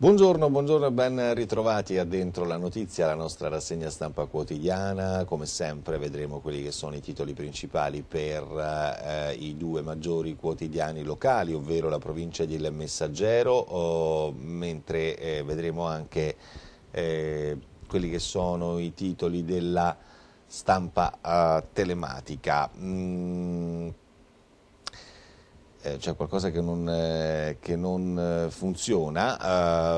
Buongiorno, buongiorno e ben ritrovati a Dentro la Notizia, la nostra rassegna stampa quotidiana. Come sempre vedremo quelli che sono i titoli principali per eh, i due maggiori quotidiani locali, ovvero la provincia di Il Messaggero, oh, mentre eh, vedremo anche eh, quelli che sono i titoli della stampa eh, telematica. Mm, eh, c'è qualcosa che non, eh, che non eh, funziona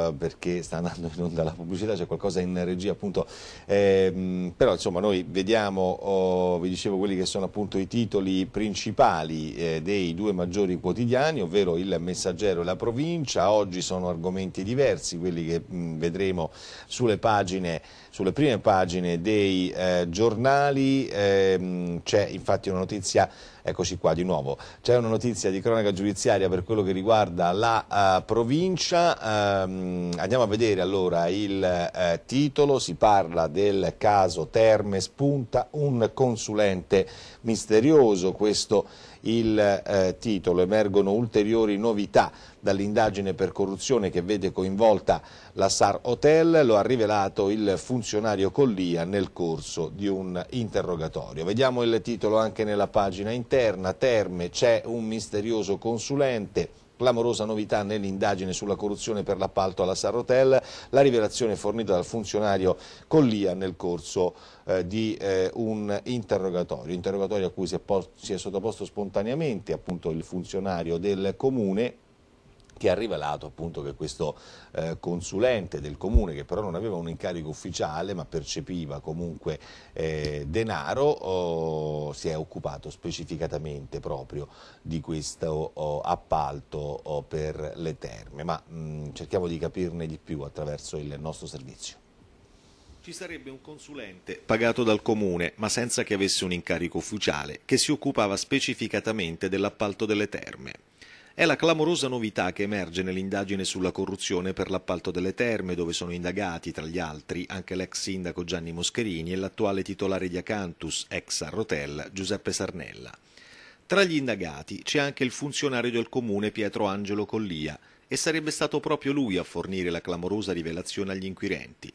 eh, perché sta andando in onda la pubblicità, c'è qualcosa in regia appunto, ehm, però insomma noi vediamo, oh, vi dicevo, quelli che sono appunto i titoli principali eh, dei due maggiori quotidiani, ovvero il Messaggero e la Provincia, oggi sono argomenti diversi, quelli che mh, mm, vedremo sulle, pagine, sulle prime pagine dei eh, giornali, ehm, c'è infatti una notizia Eccoci qua di nuovo. C'è una notizia di cronaca giudiziaria per quello che riguarda la uh, provincia. Um, andiamo a vedere allora il uh, titolo. Si parla del caso Terme Spunta, un consulente misterioso. Questo il eh, titolo. Emergono ulteriori novità dall'indagine per corruzione che vede coinvolta la SAR Hotel, lo ha rivelato il funzionario Collia nel corso di un interrogatorio. Vediamo il titolo anche nella pagina interna, Terme, c'è un misterioso consulente Clamorosa novità nell'indagine sulla corruzione per l'appalto alla Sarrotel, la rivelazione fornita dal funzionario Collia nel corso eh, di eh, un interrogatorio, interrogatorio a cui si è, si è sottoposto spontaneamente appunto, il funzionario del comune che ha rivelato appunto che questo eh, consulente del comune che però non aveva un incarico ufficiale ma percepiva comunque eh, denaro oh, si è occupato specificatamente proprio di questo oh, appalto oh, per le terme ma mh, mm, cerchiamo di capirne di più attraverso il nostro servizio. Ci sarebbe un consulente pagato dal comune, ma senza che avesse un incarico ufficiale, che si occupava specificatamente dell'appalto delle terme. È la clamorosa novità che emerge nell'indagine sulla corruzione per l'appalto delle terme, dove sono indagati, tra gli altri, anche l'ex sindaco Gianni Moscherini e l'attuale titolare di Acantus, ex a Rotella, Giuseppe Sarnella. Tra gli indagati c'è anche il funzionario del comune Pietro Angelo Collia, e sarebbe stato proprio lui a fornire la clamorosa rivelazione agli inquirenti.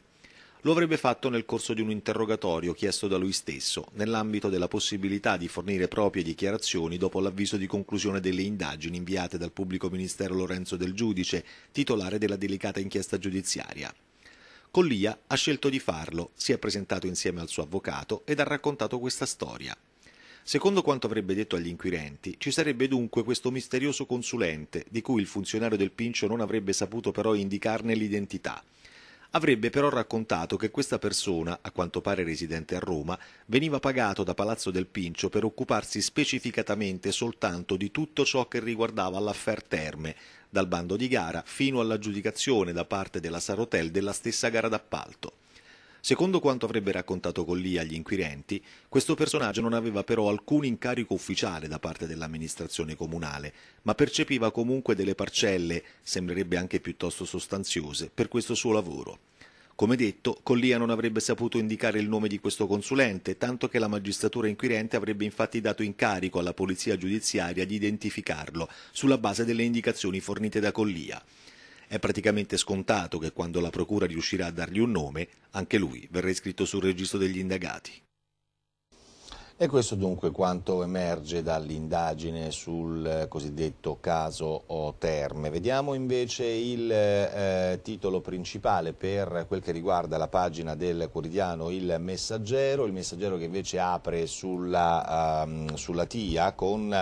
Lo avrebbe fatto nel corso di un interrogatorio chiesto da lui stesso, nell'ambito della possibilità di fornire proprie dichiarazioni dopo l'avviso di conclusione delle indagini inviate dal pubblico ministero Lorenzo del Giudice, titolare della delicata inchiesta giudiziaria. Collia ha scelto di farlo, si è presentato insieme al suo avvocato ed ha raccontato questa storia. Secondo quanto avrebbe detto agli inquirenti, ci sarebbe dunque questo misterioso consulente, di cui il funzionario del Pincio non avrebbe saputo però indicarne l'identità, Avrebbe però raccontato che questa persona, a quanto pare residente a Roma, veniva pagato da Palazzo del Pincio per occuparsi specificatamente soltanto di tutto ciò che riguardava l'affair Terme, dal bando di gara fino all'aggiudicazione da parte della Sarotel della stessa gara d'appalto. Secondo quanto avrebbe raccontato Collia agli inquirenti, questo personaggio non aveva però alcun incarico ufficiale da parte dell'amministrazione comunale, ma percepiva comunque delle parcelle, sembrerebbe anche piuttosto sostanziose, per questo suo lavoro. Come detto, Collia non avrebbe saputo indicare il nome di questo consulente, tanto che la magistratura inquirente avrebbe infatti dato incarico alla polizia giudiziaria di identificarlo, sulla base delle indicazioni fornite da Collia. È praticamente scontato che quando la procura riuscirà a dargli un nome, anche lui verrà iscritto sul registro degli indagati. E questo dunque quanto emerge dall'indagine sul eh, cosiddetto caso O Terme. Vediamo invece il eh, titolo principale per quel che riguarda la pagina del quotidiano Il Messaggero, il Messaggero che invece apre sulla, um, sulla TIA con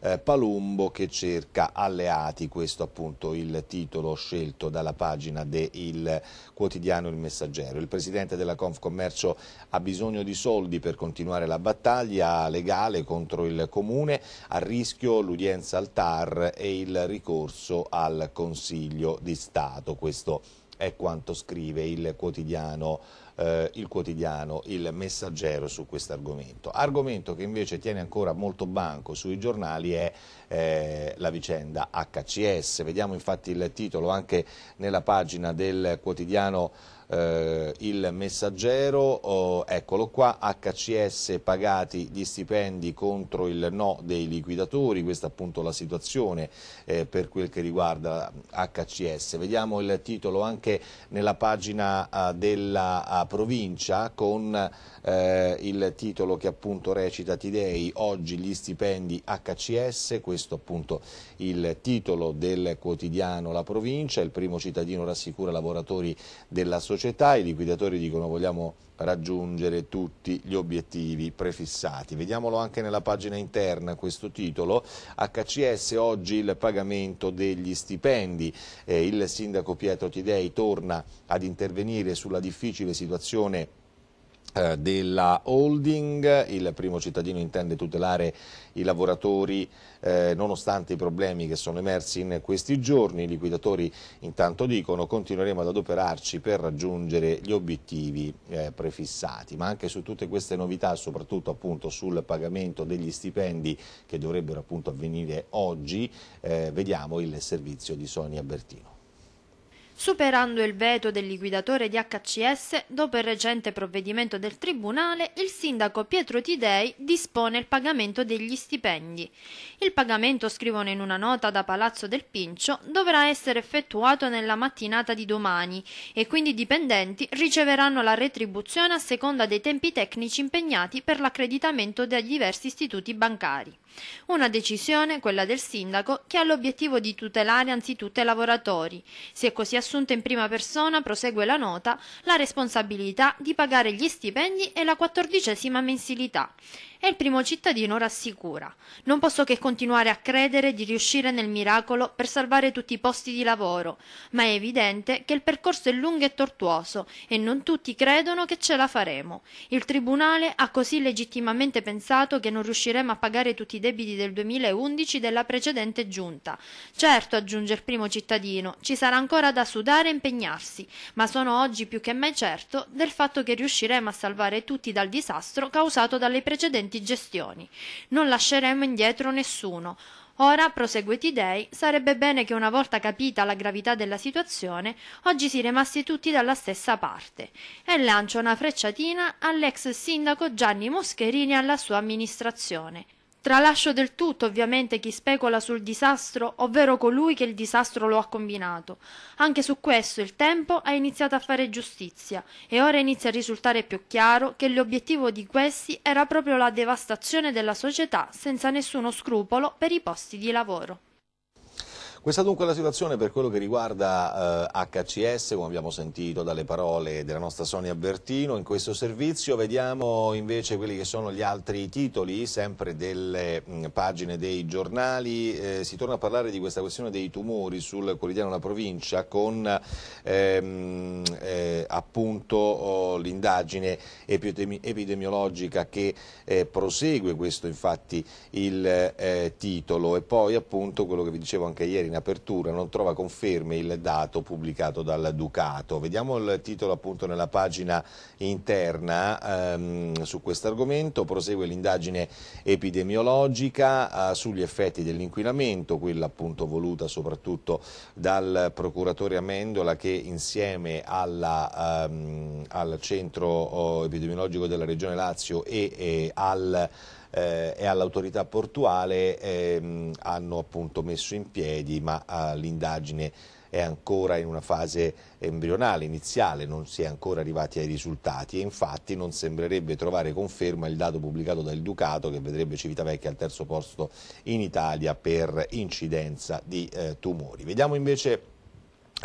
eh, Palumbo che cerca alleati, questo appunto il titolo scelto dalla pagina del quotidiano Il Messaggero. Il presidente della Confcommercio ha bisogno di soldi per continuare la battaglia battaglia legale contro il Comune, a rischio l'udienza al TAR e il ricorso al Consiglio di Stato. Questo è quanto scrive il quotidiano, eh, il quotidiano Il Messaggero su questo argomento. Argomento che invece tiene ancora molto banco sui giornali è eh, la vicenda HCS. Vediamo infatti il titolo anche nella pagina del quotidiano eh, il messaggero, oh, eccolo qua, HCS pagati gli stipendi contro il no dei liquidatori, questa è appunto la situazione eh, per quel che riguarda HCS. Vediamo il titolo anche nella pagina eh, della eh, provincia con eh, il titolo che appunto recita Tidei, oggi gli stipendi HCS, questo appunto il titolo del quotidiano La Provincia, il primo cittadino rassicura lavoratori della società società, i liquidatori dicono vogliamo raggiungere tutti gli obiettivi prefissati. Vediamolo anche nella pagina interna questo titolo, HCS oggi il pagamento degli stipendi, eh, il sindaco Pietro Tidei torna ad intervenire sulla difficile situazione eh, della holding, il primo cittadino intende tutelare i lavoratori eh, nonostante i problemi che sono emersi in questi giorni, i liquidatori intanto dicono continueremo ad adoperarci per raggiungere gli obiettivi eh, prefissati, ma anche su tutte queste novità, soprattutto appunto sul pagamento degli stipendi che dovrebbero appunto avvenire oggi, eh, vediamo il servizio di Sonia Bertino. Superando il veto del liquidatore di HCS, dopo il recente provvedimento del Tribunale, il sindaco Pietro Tidei dispone il pagamento degli stipendi. Il pagamento, scrivono in una nota da Palazzo del Pincio, dovrà essere effettuato nella mattinata di domani e quindi i dipendenti riceveranno la retribuzione a seconda dei tempi tecnici impegnati per l'accreditamento dei diversi istituti bancari. Una decisione, quella del sindaco, che ha l'obiettivo di tutelare anzitutto i lavoratori. Si è così assunta in prima persona, prosegue la nota, la responsabilità di pagare gli stipendi e la quattordicesima mensilità e il primo cittadino rassicura non posso che continuare a credere di riuscire nel miracolo per salvare tutti i posti di lavoro ma è evidente che il percorso è lungo e tortuoso e non tutti credono che ce la faremo il tribunale ha così legittimamente pensato che non riusciremo a pagare tutti i debiti del 2011 della precedente giunta certo aggiunge il primo cittadino ci sarà ancora da sudare e impegnarsi ma sono oggi più che mai certo del fatto che riusciremo a salvare tutti dal disastro causato dalle precedenti precedenti gestioni non lasceremo indietro nessuno ora proseguiti i sarebbe bene che una volta capita la gravità della situazione oggi si remasse tutti dalla stessa parte e lancia una frecciatina all'ex sindaco gianni moscherini e alla sua amministrazione Tralascio del tutto ovviamente chi specula sul disastro, ovvero colui che il disastro lo ha combinato. Anche su questo il tempo ha iniziato a fare giustizia e ora inizia a risultare più chiaro che l'obiettivo di questi era proprio la devastazione della società senza nessuno scrupolo per i posti di lavoro. Questa dunque è la situazione per quello che riguarda eh, HCS, come abbiamo sentito dalle parole della nostra Sonia Bertino in questo servizio. Vediamo invece quelli che sono gli altri titoli, sempre delle mh, pagine dei giornali. Eh, si torna a parlare di questa questione dei tumori sul quotidiano La Provincia con ehm, eh, appunto oh, l'indagine epidemiologica che eh, prosegue, questo infatti il eh, titolo. E poi appunto quello che vi dicevo anche ieri in apertura non trova conferme il dato pubblicato dal Ducato. Vediamo il titolo appunto nella pagina interna ehm, su questo argomento. Prosegue l'indagine epidemiologica eh, sugli effetti dell'inquinamento, quella appunto voluta soprattutto dal procuratore Amendola che insieme alla, ehm, al centro oh, epidemiologico della Regione Lazio e, e al eh, e all'autorità portuale ehm, hanno appunto messo in piedi, ma ah, l'indagine è ancora in una fase embrionale, iniziale, non si è ancora arrivati ai risultati e infatti non sembrerebbe trovare conferma il dato pubblicato dal Ducato che vedrebbe Civitavecchia al terzo posto in Italia per incidenza di eh, tumori. Vediamo invece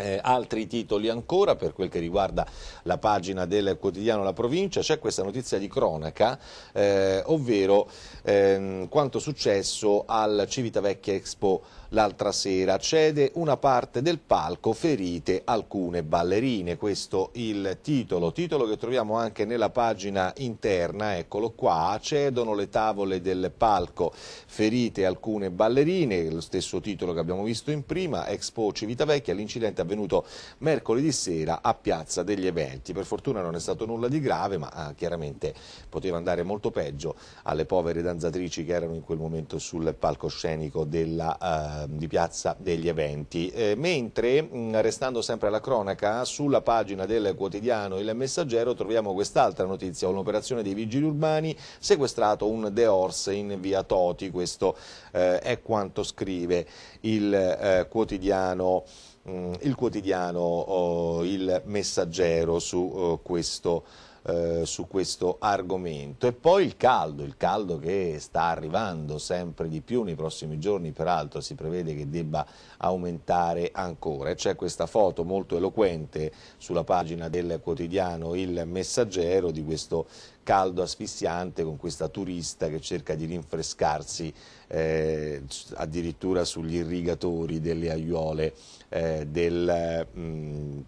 eh, altri titoli ancora per quel che riguarda la pagina del quotidiano La Provincia, c'è questa notizia di cronaca, eh, ovvero ehm, quanto successo al Civitavecchia Expo L'altra sera cede una parte del palco ferite alcune ballerine, questo il titolo, titolo che troviamo anche nella pagina interna, eccolo qua, cedono le tavole del palco ferite alcune ballerine, lo stesso titolo che abbiamo visto in prima, Expo Civitavecchia, l'incidente è avvenuto mercoledì sera a Piazza degli Eventi, per fortuna non è stato nulla di grave ma ah, chiaramente poteva andare molto peggio alle povere danzatrici che erano in quel momento sul palcoscenico della... Uh, Ehm, di Piazza degli Eventi. Eh, mentre, mm, restando sempre alla cronaca, sulla pagina del quotidiano Il Messaggero troviamo quest'altra notizia, un'operazione dei vigili urbani, sequestrato un De Orse in via Toti, questo eh, è quanto scrive il eh, quotidiano mm, il quotidiano oh, il messaggero su oh, questo eh, su questo argomento. E poi il caldo, il caldo che sta arrivando sempre di più nei prossimi giorni, peraltro si prevede che debba aumentare ancora. C'è questa foto molto eloquente sulla pagina del quotidiano Il Messaggero di questo caldo asfissiante con questa turista che cerca di rinfrescarsi eh, addirittura sugli irrigatori delle aiuole eh, del... Mh, mm,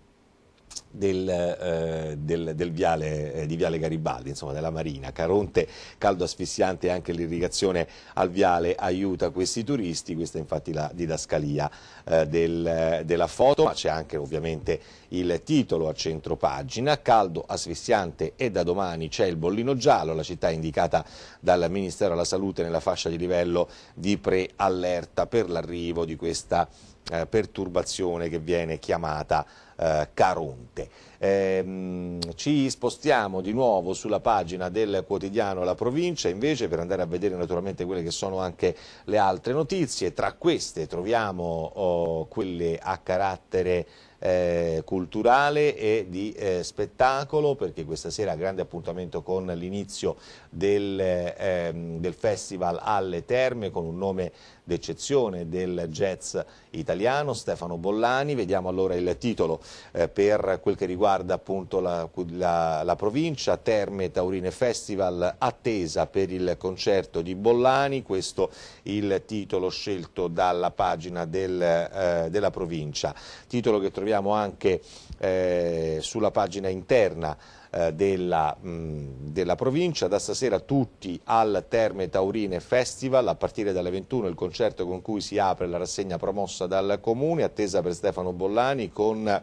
del, eh, del, del viale, eh, di Viale Garibaldi, insomma della Marina. Caronte, caldo asfissiante e anche l'irrigazione al viale aiuta questi turisti, questa è infatti la didascalia eh, del, della foto, ma c'è anche ovviamente il titolo a centro pagina, caldo asfissiante e da domani c'è il bollino giallo, la città indicata dal Ministero della Salute nella fascia di livello di preallerta per l'arrivo di questa eh, perturbazione che viene chiamata eh, Caronte niente. Ehm, ci spostiamo di nuovo sulla pagina del quotidiano La Provincia invece per andare a vedere naturalmente quelle che sono anche le altre notizie. Tra queste troviamo oh, quelle a carattere eh, culturale e di eh, spettacolo perché questa sera grande appuntamento con l'inizio del, ehm, del festival alle terme con un nome d'eccezione del jazz italiano, Stefano Bollani. Vediamo allora il titolo eh, per quel che riguarda appunto la, la, la provincia, Terme Taurine Festival, attesa per il concerto di Bollani, questo il titolo scelto dalla pagina del, eh, della provincia, titolo che troviamo anche eh, sulla pagina interna eh, della, mh, mm, della, provincia. Da stasera tutti al Terme Taurine Festival, a partire dalle 21 il concerto con cui si apre la rassegna promossa dal Comune, attesa per Stefano Bollani con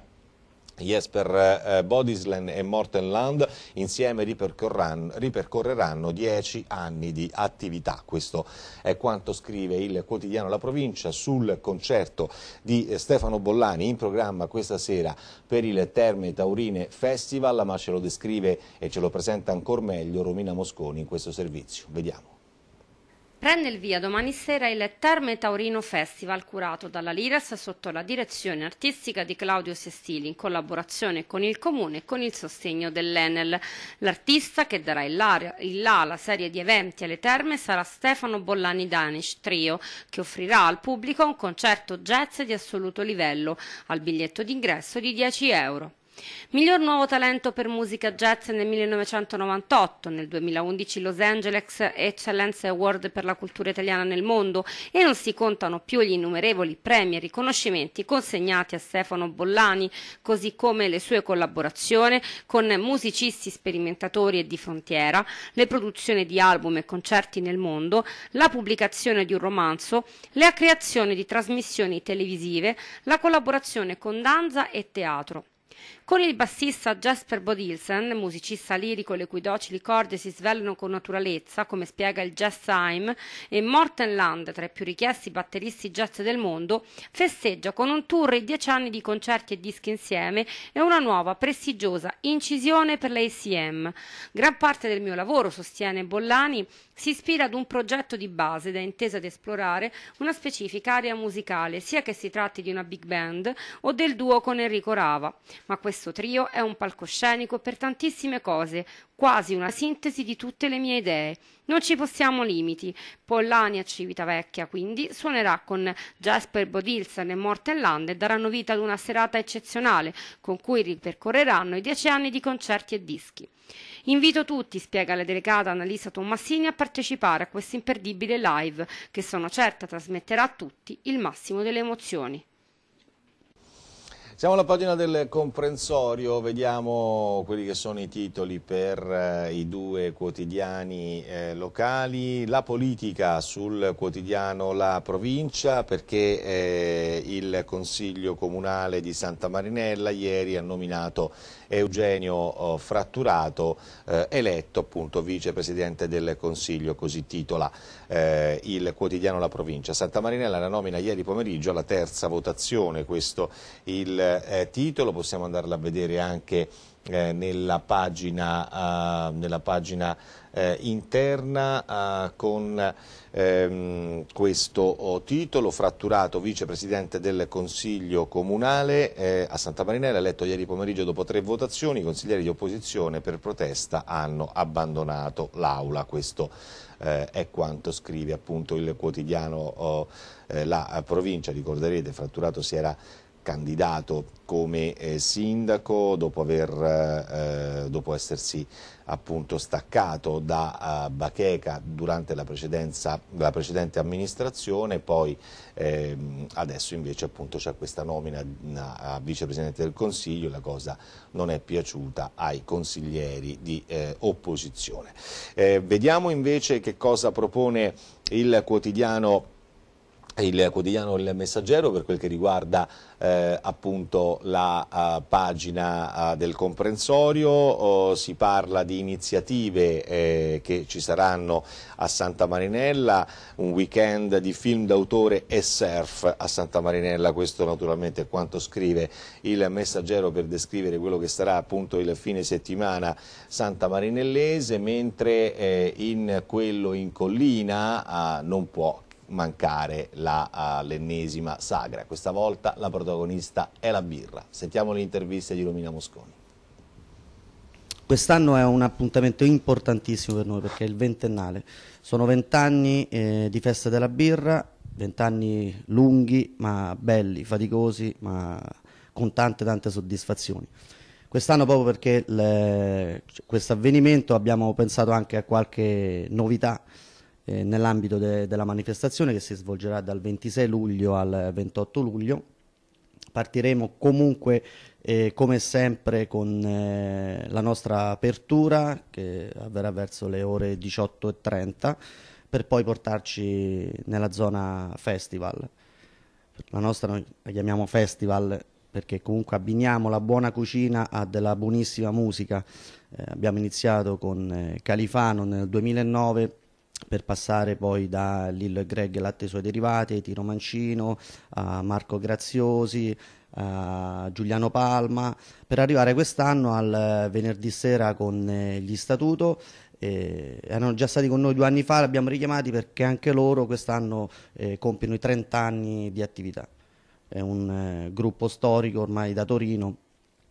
Jesper eh, Bodislen e Morten Land insieme ripercorreranno, ripercorreranno 10 anni di attività. Questo è quanto scrive il quotidiano La Provincia sul concerto di Stefano Bollani in programma questa sera per il Terme Taurine Festival, ma ce lo descrive e ce lo presenta ancora meglio Romina Mosconi in questo servizio. Vediamo. Prende il via domani sera il Terme Taurino Festival curato dalla Liras sotto la direzione artistica di Claudio Sestili in collaborazione con il Comune e con il sostegno dell'Enel. L'artista che darà il là alla serie di eventi alle terme sarà Stefano Bollani Danish Trio che offrirà al pubblico un concerto jazz di assoluto livello al biglietto d'ingresso di 10 euro. Miglior nuovo talento per musica jazz nel 1998, nel 2011 Los Angeles Excellence Award per la cultura italiana nel mondo e non si contano più gli innumerevoli premi e riconoscimenti consegnati a Stefano Bollani, così come le sue collaborazioni con musicisti sperimentatori e di frontiera, le produzioni di album e concerti nel mondo, la pubblicazione di un romanzo, la creazione di trasmissioni televisive, la collaborazione con danza e teatro. Con il bassista Jasper Bodilsen, musicista lirico le cui docili corde si svelano con naturalezza, come spiega il Jazz Time, e Morten Land, tra i più richiesti batteristi jazz del mondo, festeggia con un tour e dieci anni di concerti e dischi insieme e una nuova prestigiosa incisione per l'ACM. Gran parte del mio lavoro, sostiene Bollani, si ispira ad un progetto di base da intesa ad esplorare una specifica area musicale, sia che si tratti di una big band o del duo con Enrico Rava. Ma questa questo trio è un palcoscenico per tantissime cose, quasi una sintesi di tutte le mie idee. Non ci possiamo limiti. Pollani a Civitavecchia, quindi, suonerà con Jasper Bodilson e Morten Land e daranno vita ad una serata eccezionale con cui ripercorreranno i dieci anni di concerti e dischi. Invito tutti, spiega la delegata Annalisa Tommasini, a partecipare a questo imperdibile live che sono certa trasmetterà a tutti il massimo delle emozioni. Siamo alla pagina del comprensorio, vediamo quelli che sono i titoli per eh, i due quotidiani eh, locali, la politica sul quotidiano La Provincia perché eh, il Consiglio Comunale di Santa Marinella ieri ha nominato Eugenio oh, Fratturato, eh, eletto appunto vicepresidente del Consiglio, così titola eh, il quotidiano La Provincia. Santa Marinella la nomina ieri pomeriggio alla terza votazione, questo il eh, eh, titolo, possiamo andarla a vedere anche eh, nella pagina, uh, nella pagina uh, interna uh, con ehm, questo oh, titolo fratturato vicepresidente del Consiglio Comunale eh, a Santa Marinella eletto ieri pomeriggio dopo tre votazioni i consiglieri di opposizione per protesta hanno abbandonato l'aula questo eh, è quanto scrive appunto il quotidiano oh, eh, la provincia ricorderete fratturato si era candidato come eh, sindaco dopo, aver, eh, eh dopo, essersi appunto staccato da uh, Bacheca durante la, la, precedente amministrazione, poi ehm, adesso invece appunto c'è questa nomina mm, a vicepresidente del Consiglio, la cosa non è piaciuta ai consiglieri di eh, opposizione. Eh, vediamo invece che cosa propone il quotidiano il quotidiano Il Messaggero per quel che riguarda eh, appunto la uh, pagina uh, del comprensorio, oh, si parla di iniziative eh, che ci saranno a Santa Marinella, un weekend di film d'autore e surf a Santa Marinella, questo naturalmente è quanto scrive il Messaggero per descrivere quello che sarà appunto il fine settimana Santa Marinellese, mentre eh, in quello in collina ah, non può mancare l'ennesima uh, sagra. Questa volta la protagonista è la birra. Sentiamo l'intervista di Romina Mosconi. Quest'anno è un appuntamento importantissimo per noi perché è il ventennale. Sono vent'anni eh, di festa della birra, vent'anni lunghi ma belli, faticosi ma con tante tante soddisfazioni. Quest'anno proprio perché cioè, questo avvenimento abbiamo pensato anche a qualche novità eh, nell'ambito de della manifestazione che si svolgerà dal 26 luglio al 28 luglio. Partiremo comunque eh, come sempre con eh, la nostra apertura che avverrà verso le ore 18.30 per poi portarci nella zona festival. La nostra noi la chiamiamo festival perché comunque abbiniamo la buona cucina a della buonissima musica. Eh, abbiamo iniziato con eh, Califano nel 2009 per passare poi da Lil Greg Latte e suoi derivati, Tiro Mancino, a Marco Graziosi, a Giuliano Palma, per arrivare quest'anno al venerdì sera con eh, gli Statuto. Eh, erano già stati con noi due anni fa, li abbiamo richiamati perché anche loro quest'anno eh, compiono i 30 anni di attività. È un eh, gruppo storico ormai da Torino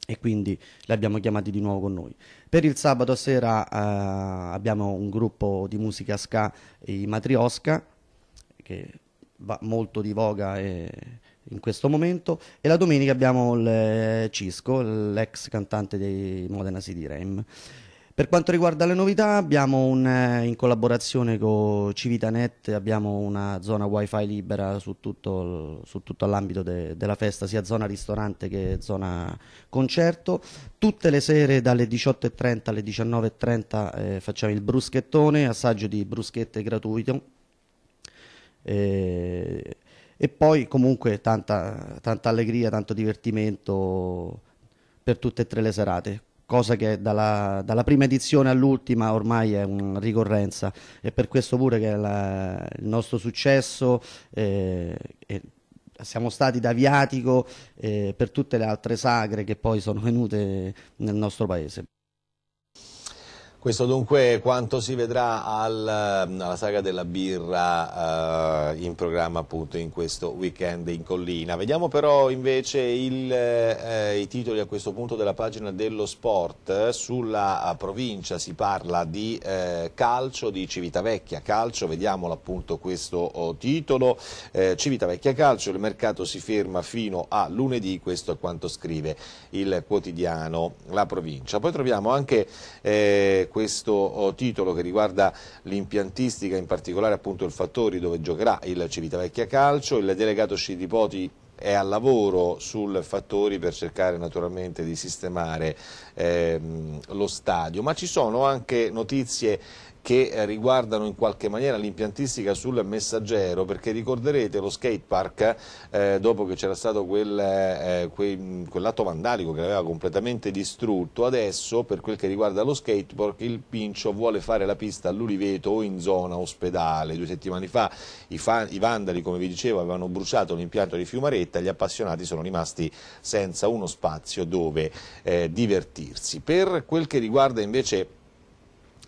e quindi li abbiamo chiamati di nuovo con noi. Per il sabato sera eh, abbiamo un gruppo di musica ska, i Matriosca, che va molto di voga e, eh, in questo momento e la domenica abbiamo il Cisco, l'ex cantante dei Modena City Rem. Per quanto riguarda le novità abbiamo un, eh, in collaborazione con Civitanet abbiamo una zona wifi libera su tutto, l'ambito de, della festa sia zona ristorante che zona concerto tutte le sere dalle 18.30 alle 19.30 eh, facciamo il bruschettone assaggio di bruschette gratuito eh, e poi comunque tanta, tanta allegria, tanto divertimento per tutte e tre le serate cosa che dalla, dalla prima edizione all'ultima ormai è una ricorrenza e per questo pure che la, il nostro successo eh, è, siamo stati da viatico eh, per tutte le altre sagre che poi sono venute nel nostro paese. Questo dunque è quanto si vedrà al, ehm, alla saga della birra eh, in programma appunto in questo weekend in collina. Vediamo però invece il, eh, i titoli a questo punto della pagina dello sport. Sulla eh, provincia si parla di eh, calcio di Civitavecchia, calcio, vediamo appunto questo oh, titolo. Eh, Civitavecchia calcio, il mercato si ferma fino a lunedì, questo è quanto scrive il quotidiano La Provincia. Poi troviamo anche eh, questo oh, titolo che riguarda l'impiantistica, in particolare appunto il Fattori dove giocherà il Civitavecchia Calcio, il delegato Scilipoti è al lavoro sul Fattori per cercare naturalmente di sistemare ehm, lo stadio, ma ci sono anche notizie che eh, riguardano in qualche maniera l'impiantistica sul messaggero perché ricorderete lo skate park eh, dopo che c'era stato quel, eh, eh quell'atto vandalico che l'aveva completamente distrutto adesso per quel che riguarda lo skateboard il Pincio vuole fare la pista all'Uliveto o in zona ospedale due settimane fa i, fan, i vandali come vi dicevo avevano bruciato l'impianto di Fiumaretta gli appassionati sono rimasti senza uno spazio dove eh, divertirsi per quel che riguarda invece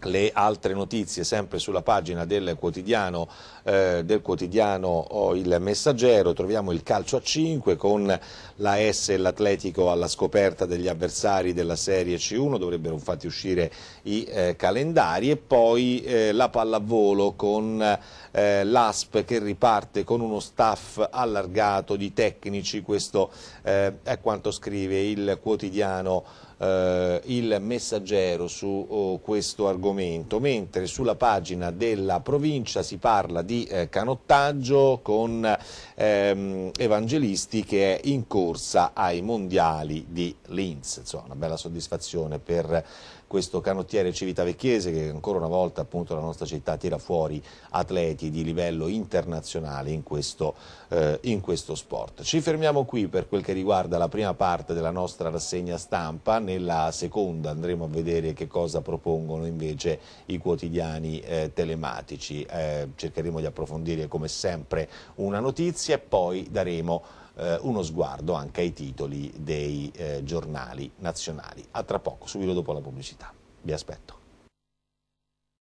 le altre notizie sempre sulla pagina del quotidiano, eh, del quotidiano oh, Il Messaggero, troviamo il calcio a 5 con la S e l'Atletico alla scoperta degli avversari della Serie C1, dovrebbero infatti uscire i eh, calendari e poi eh, la pallavolo con eh, l'ASP che riparte con uno staff allargato di tecnici, questo eh, è quanto scrive il quotidiano eh, il messaggero su oh, questo argomento, mentre sulla pagina della provincia si parla di eh, canottaggio con ehm, Evangelisti che è in corsa ai mondiali di Linz, insomma una bella soddisfazione per questo canottiere civitavecchiese che ancora una volta appunto la nostra città tira fuori atleti di livello internazionale in questo, eh, in questo sport. Ci fermiamo qui per quel che riguarda la prima parte della nostra rassegna stampa, nella seconda andremo a vedere che cosa propongono invece i quotidiani eh, telematici, eh, cercheremo di approfondire come sempre una notizia e poi daremo eh, uno sguardo anche ai titoli dei eh, giornali nazionali. A tra poco, subito dopo la pubblicità. Vi aspetto.